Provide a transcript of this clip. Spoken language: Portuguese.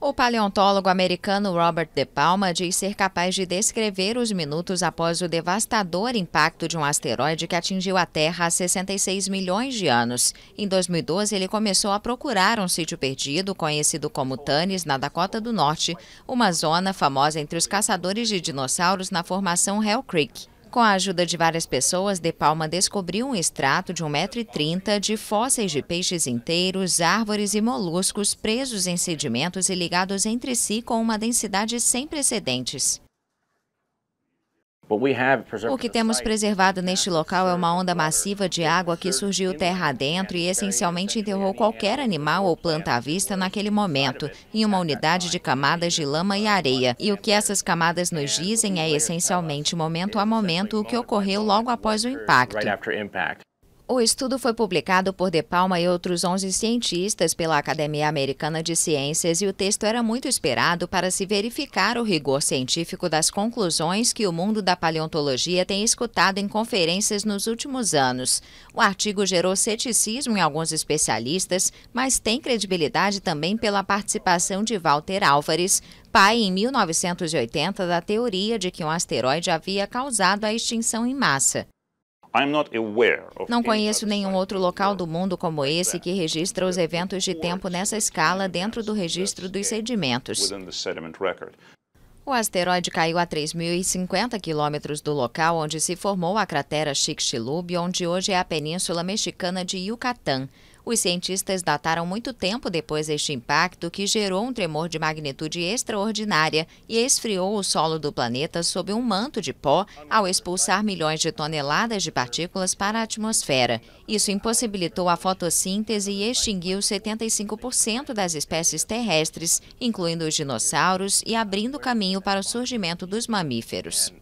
O paleontólogo americano Robert De Palma diz ser capaz de descrever os minutos após o devastador impacto de um asteroide que atingiu a Terra há 66 milhões de anos. Em 2012, ele começou a procurar um sítio perdido, conhecido como Tanis, na Dakota do Norte, uma zona famosa entre os caçadores de dinossauros na formação Hell Creek. Com a ajuda de várias pessoas, De Palma descobriu um extrato de 1,30m de fósseis de peixes inteiros, árvores e moluscos presos em sedimentos e ligados entre si com uma densidade sem precedentes. O que temos preservado neste local é uma onda massiva de água que surgiu terra adentro e essencialmente enterrou qualquer animal ou planta à vista naquele momento, em uma unidade de camadas de lama e areia. E o que essas camadas nos dizem é essencialmente momento a momento o que ocorreu logo após o impacto. O estudo foi publicado por De Palma e outros 11 cientistas pela Academia Americana de Ciências e o texto era muito esperado para se verificar o rigor científico das conclusões que o mundo da paleontologia tem escutado em conferências nos últimos anos. O artigo gerou ceticismo em alguns especialistas, mas tem credibilidade também pela participação de Walter Álvares, pai em 1980 da teoria de que um asteroide havia causado a extinção em massa. Não conheço nenhum outro local do mundo como esse que registra os eventos de tempo nessa escala dentro do registro dos sedimentos. O asteroide caiu a 3.050 quilômetros do local onde se formou a cratera Chicxulub, onde hoje é a península mexicana de Yucatán. Os cientistas dataram muito tempo depois este impacto que gerou um tremor de magnitude extraordinária e esfriou o solo do planeta sob um manto de pó ao expulsar milhões de toneladas de partículas para a atmosfera. Isso impossibilitou a fotossíntese e extinguiu 75% das espécies terrestres, incluindo os dinossauros, e abrindo caminho para o surgimento dos mamíferos.